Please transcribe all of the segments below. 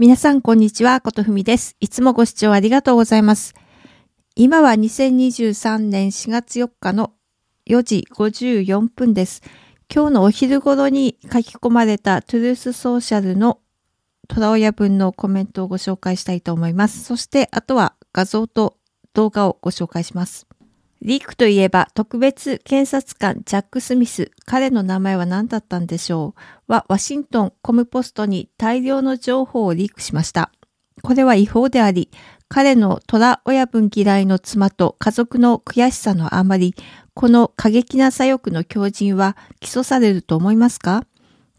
皆さん、こんにちは。ことふみです。いつもご視聴ありがとうございます。今は2023年4月4日の4時54分です。今日のお昼頃に書き込まれたトゥルースソーシャルの虎親分のコメントをご紹介したいと思います。そして、あとは画像と動画をご紹介します。リークといえば、特別検察官ジャック・スミス、彼の名前は何だったんでしょうは、ワシントンコムポストに大量の情報をリークしました。これは違法であり、彼の虎親分嫌いの妻と家族の悔しさのあまり、この過激な左翼の狂人は起訴されると思いますか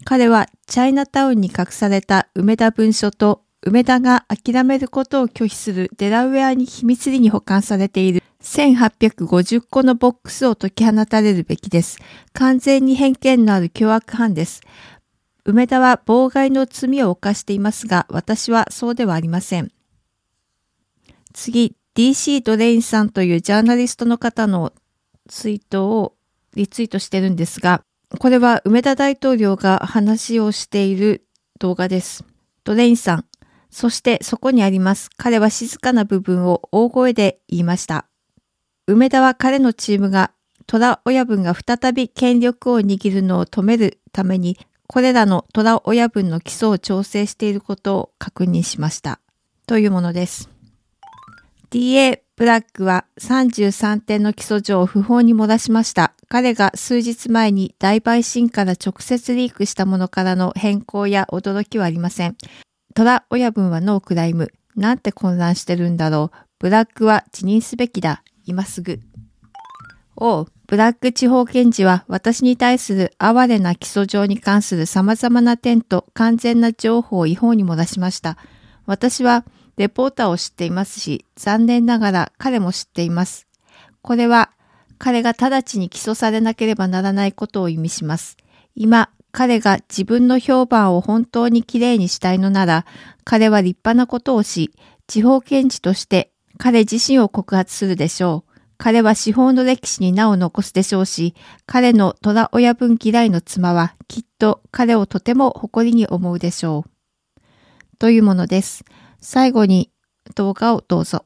彼はチャイナタウンに隠された梅田文書と梅田が諦めることを拒否するデラウェアに秘密裏に保管されている1850個のボックスを解き放たれるべきです。完全に偏見のある凶悪犯です。梅田は妨害の罪を犯していますが、私はそうではありません。次、DC ドレインさんというジャーナリストの方のツイートをリツイートしてるんですが、これは梅田大統領が話をしている動画です。ドレインさん、そしてそこにあります。彼は静かな部分を大声で言いました。梅田は彼のチームが虎親分が再び権力を握るのを止めるために、これらの虎親分の基礎を調整していることを確認しました。というものです。DA ブラックは33点の基礎上を不法に漏らしました。彼が数日前に大陪審から直接リークしたものからの変更や驚きはありません。虎親分はノークライム。なんて混乱してるんだろう。ブラックは辞任すべきだ。今すぐ。おブラック地方検事は私に対する哀れな起訴状に関する様々な点と完全な情報を違法にも出しました。私はレポーターを知っていますし、残念ながら彼も知っています。これは彼が直ちに起訴されなければならないことを意味します。今、彼が自分の評判を本当にきれいにしたいのなら、彼は立派なことをし、地方検事として彼自身を告発するでしょう。彼は司法の歴史に名を残すでしょうし、彼の虎親分嫌いの妻はきっと彼をとても誇りに思うでしょう。というものです。最後に動画をどうぞ。